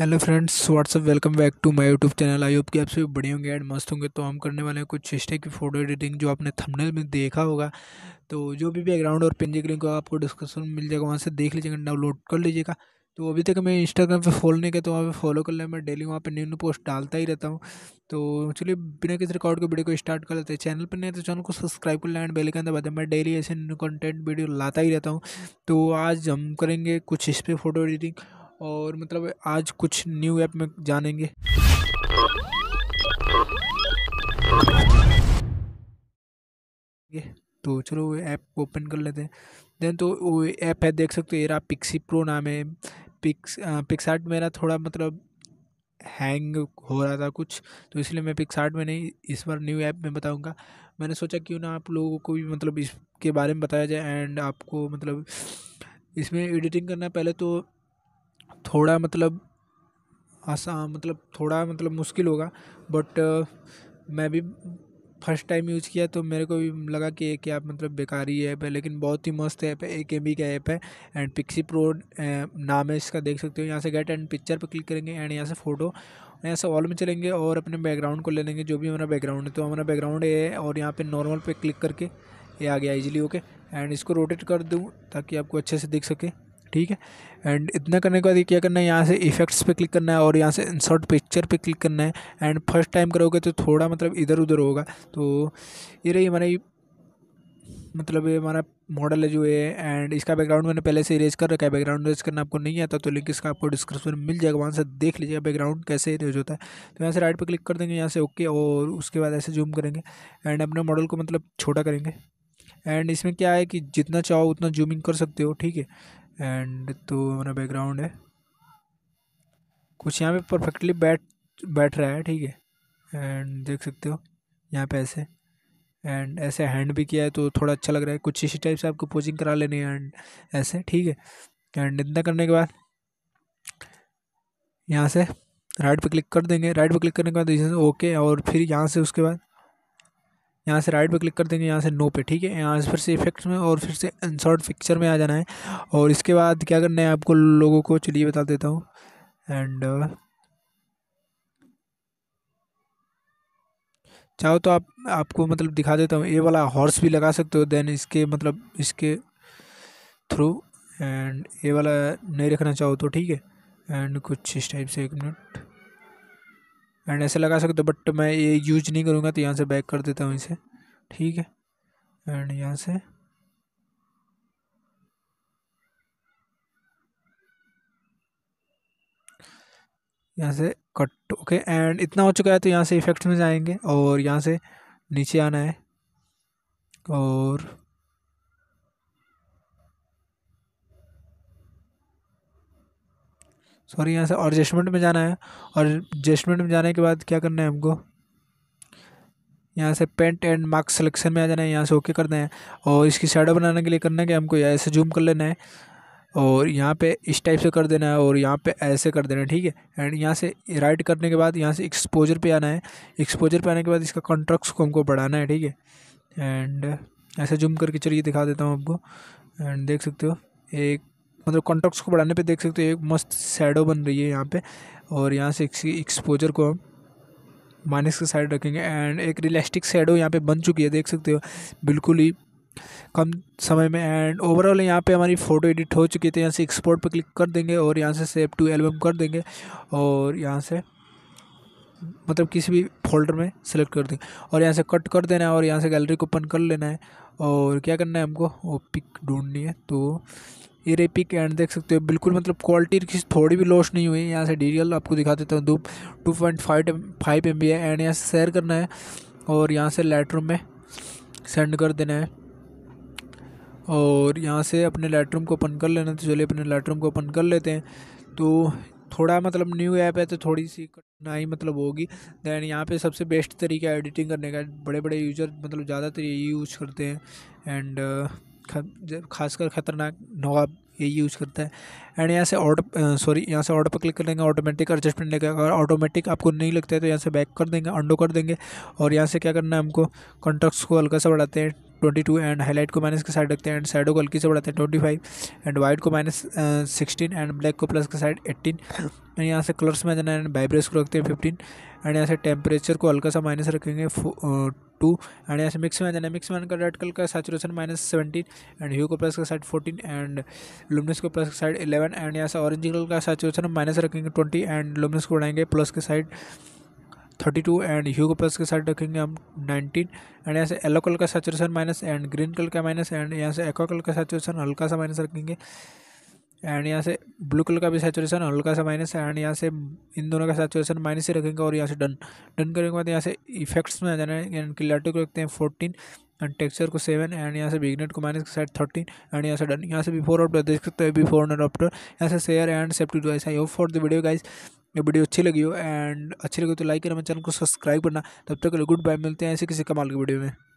hello friends what's up welcome back to my YouTube channel I hope कि आप सभी बड़े होंगे एंड मस्त होंगे तो हम करने वाले हैं कुछ हिस्टे की फ़ोटो एडिटिंग जो आपने थंबनेल में देखा होगा तो जो भी बैकग्राउंड और पेंजी लिंक को आपको डिस्क्रिप्शन में मिल जाएगा वहाँ से देख लीजिएगा डाउनलोड कर लीजिएगा तो अभी तक मैं इंस्टाग्राम पर फॉलो नहीं किया तो वहाँ पर फॉलो कर लिया मैं डेली वहाँ पर न्यू न्यू पोस्ट डालता ही रहता हूँ तो चलिए बिना किसी रिकॉर्ड के वीडियो को स्टार्ट कर लेते हैं चैनल पर नहीं तो चैनल को सब्सक्राइब कर लें एंड बेल आइकन दबा मैं डेली ऐसे न्यू कंटेंट वीडियो लाता ही रहता हूँ तो आज हम करेंगे कुछ इस पर फोटो एडिटिंग और मतलब आज कुछ न्यू ऐप में जानेंगे तो चलो वो ऐप ओपन कर लेते हैं देन तो वो ऐप है देख सकते हो ये रहा पिक्सी प्रो नाम है पिक्स पिक्सार्ट मेरा थोड़ा मतलब हैंग हो रहा था कुछ तो इसलिए मैं पिक्सार्ट में नहीं इस बार न्यू ऐप में बताऊंगा मैंने सोचा क्यों ना आप लोगों को भी मतलब इसके बारे में बताया जाए एंड आपको मतलब इसमें एडिटिंग करना पहले तो थोड़ा मतलब आसान मतलब थोड़ा मतलब मुश्किल होगा बट मैं भी फर्स्ट टाइम यूज़ किया तो मेरे को भी लगा कि एक ऐप मतलब बेकार ही ऐप है लेकिन बहुत ही मस्त ऐप है एक एम का ऐप है एंड पिक्सी प्रो नाम है इसका देख सकते हो यहाँ से गेट एंड पिक्चर पर क्लिक करेंगे एंड यहाँ से फ़ोटो यहाँ से ऑल में चलेंगे और अपने बैकग्राउंड को ले लेंगे जो भी हमारा बैकग्राउंड है तो हमारा बैकग्राउंड ये है और यहाँ पर नॉर्मल पर क्लिक करके ये आ गया इजीली ओके एंड इसको रोटेट कर दूँ ताकि आपको अच्छे से दिख सके ठीक है एंड इतना करने के बाद ये क्या करना है यहाँ से इफेक्ट्स पे क्लिक करना है और यहाँ से इंसर्ट पिक्चर पे क्लिक करना है एंड फर्स्ट टाइम करोगे तो थोड़ा मतलब इधर उधर होगा तो ये रही हमारी मतलब ये हमारा मॉडल है जो है एंड इसका बैकग्राउंड मैंने पहले से इरेज कर रखा है बैकग्राउंड इरेज करना आपको नहीं आता तो लिंक इसका आपको डिस्क्रिप्शन में मिल जाएगा वहाँ से देख लीजिएगा बैकग्राउंड कैसे इरेज होता है तो यहाँ से राइट पर क्लिक कर देंगे यहाँ से ओके और उसके बाद ऐसे जूम करेंगे एंड अपने मॉडल को मतलब छोटा करेंगे एंड इसमें क्या है कि जितना चाहो उतना जूमिंग कर सकते हो ठीक है एंड तो हमारा बैकग्राउंड है कुछ यहाँ पे परफेक्टली बैठ बैठ रहा है ठीक है एंड देख सकते हो यहाँ पे ऐसे एंड ऐसे हैंड भी किया है तो थोड़ा अच्छा लग रहा है कुछ इसी टाइप से आपको पोजिंग करा लेनी है एंड ऐसे ठीक है एंड इतना करने के बाद यहाँ से राइट पे क्लिक कर देंगे राइट पे क्लिक करने के बाद ओके और फिर यहाँ से उसके बाद यहाँ से राइट पर क्लिक कर देंगे यहाँ से नो पे ठीक है यहाँ से फिर से इफेक्ट्स में और फिर से इंसर्ट पिक्चर में आ जाना है और इसके बाद क्या करना है आपको लोगों को चलिए बता देता हूँ एंड uh, चाहो तो आप आपको मतलब दिखा देता हूँ ये वाला हॉर्स भी लगा सकते हो देन इसके मतलब इसके थ्रू एंड ये वाला नहीं रखना चाहो तो ठीक है एंड कुछ इस टाइप से एक मिनट एंड ऐसे लगा सकते हो बट मैं ये यूज नहीं करूँगा तो यहाँ से बैक कर देता हूँ इसे ठीक है एंड यहाँ से यहाँ से कट ओके एंड इतना हो चुका है तो यहाँ से इफेक्ट में जाएंगे और यहाँ से नीचे आना है और सॉरी यहाँ से और एडजस्टमेंट में जाना है और एडजस्टमेंट में जाने के बाद क्या करना है हमको यहाँ से पेंट एंड मार्क सिलेक्शन में आ जाना है यहाँ से ओके करना है और इसकी शेडो बनाने के लिए करना है कि हमको ऐसे जूम कर लेना है और यहाँ पे इस टाइप से कर देना है और यहाँ पे ऐसे कर देना है ठीक है एंड यहाँ से राइट करने के बाद यहाँ से एक्सपोजर पे आना है एक्सपोजर पे आने के बाद इसका कॉन्ट्राक्ट को हमको बढ़ाना है ठीक है एंड ऐसे जूम करके चलिए दिखा देता हूँ आपको एंड देख सकते हो एक मतलब कॉन्टेक्ट को बढ़ाने पे देख सकते हो एक मस्त शेडो बन रही है यहाँ पे और यहाँ से एक्सपोजर को हम माइनस के साइड रखेंगे एंड एक रियलिस्टिक शेडो यहाँ पे बन चुकी है देख सकते हो बिल्कुल ही कम समय में एंड ओवरऑल यहाँ पे हमारी फ़ोटो एडिट हो चुकी थी तो यहाँ से एक्सपोर्ट पर क्लिक कर देंगे और यहाँ से सेव टू एल्बम कर देंगे और यहाँ से मतलब किसी भी फोल्डर में सेलेक्ट कर देंगे और यहाँ से कट कर देना है और यहाँ से गैलरी को ओपन कर लेना है और क्या करना है हमको वो पिक ढूंढनी है तो ये रेपी के एंड देख सकते हो बिल्कुल मतलब क्वालिटी की थोड़ी भी लॉस नहीं हुई है यहाँ से डीरियल आपको दिखा देता हूँ दो two point five five M है एंड यहाँ से शेयर करना है और यहाँ से लेटरूम में सेंड कर देना है और यहाँ से अपने लेटरूम को ओपन कर लेना तो चलिए अपने लेटरूम को ओपन कर लेते हैं तो थोड़ा मतलब न्यू ऐप है तो थोड़ी सी कठिनाई मतलब होगी दैन यहाँ पे सबसे बेस्ट तरीका एडिटिंग करने का बड़े बड़े यूज़र मतलब ज़्यादातर यही यूज़ करते हैं एंड खासकर ख़तरनाक नवाब ये यूज़ करता है एंड यहाँ से ऑटो सॉरी यहाँ से ऑटो पर क्लिक कर देंगे ऑटोमेटिक एडजस्टमेंट लेकर अगर ऑटोमेटिक आपको नहीं लगता है तो यहाँ से बैक कर देंगे अंडो कर देंगे और यहाँ से क्या करना है हमको कॉन्टैक्ट्स को हल्का सा बढ़ाते हैं ट्वेंटी टू एंड हाईलाइट को माइनस के साइड रखते हैं एंड शेडो को हल्की से बढ़ाते हैं ट्वेंटी फाइव एंड वाइट को माइनस सिक्सटीन एंड ब्लैक को प्लस के साइड एट्टीन एंड यहाँ से कलर्स में जाना एंड वाइब्रेस को रखते हैं फिफ्टीन एंड यहाँ से टेम्परेचर को हल्का सा माइनस रखेंगे टू एंड uh, यहाँ से मिक्स में जाना मिक्स में का रेड कलर का saturation minus seventeen and hue को प्लस का साइड फोर्टीन एंड लुमिनस को प्लस का साइड इलेवन एंड यहाँ से ऑरेंज कलर का सैचुरेशन माइनस रखेंगे ट्वेंटी एंड लुमिनस को बढ़ाएंगे प्लस के साइड थर्टी टू एंड ह्यूगो प्लस के साथ रखेंगे हम नाइनटीन एंड यहाँ से येलो कलर का saturation minus and green colour का माइनस एंड यहाँ से एक्वा कलर का सेचुरेशन हल्का सा माइनस रखेंगे एंड यहाँ से ब्लू कलर का भी सेचुरेशन हल्का सा माइनस एंड यहाँ से इन दोनों का सेचुरेशन माइनस ही रखेंगे और यहाँ से डन डन करने के बाद यहाँ से इफेक्ट्स में आ जाना है एंड क्लैरिटी को रखते हैं फोर्टीन एंड टेक्सचर को सेवन एंड यहाँ से बिगनेट को माइनस के साइड थर्टीन एंड यहाँ से डन यहाँ से बिफोर ऑफ्टर देख सकते हैं बिफोर एंड यहाँ से share and safety device I hope for the video guys ये वीडियो अच्छी लगी हो एंड अच्छी लगी तो लाइक करना चैनल को सब्सक्राइब करना तब तक के लिए गुड बाय मिलते हैं ऐसे किसी कमाल की वीडियो में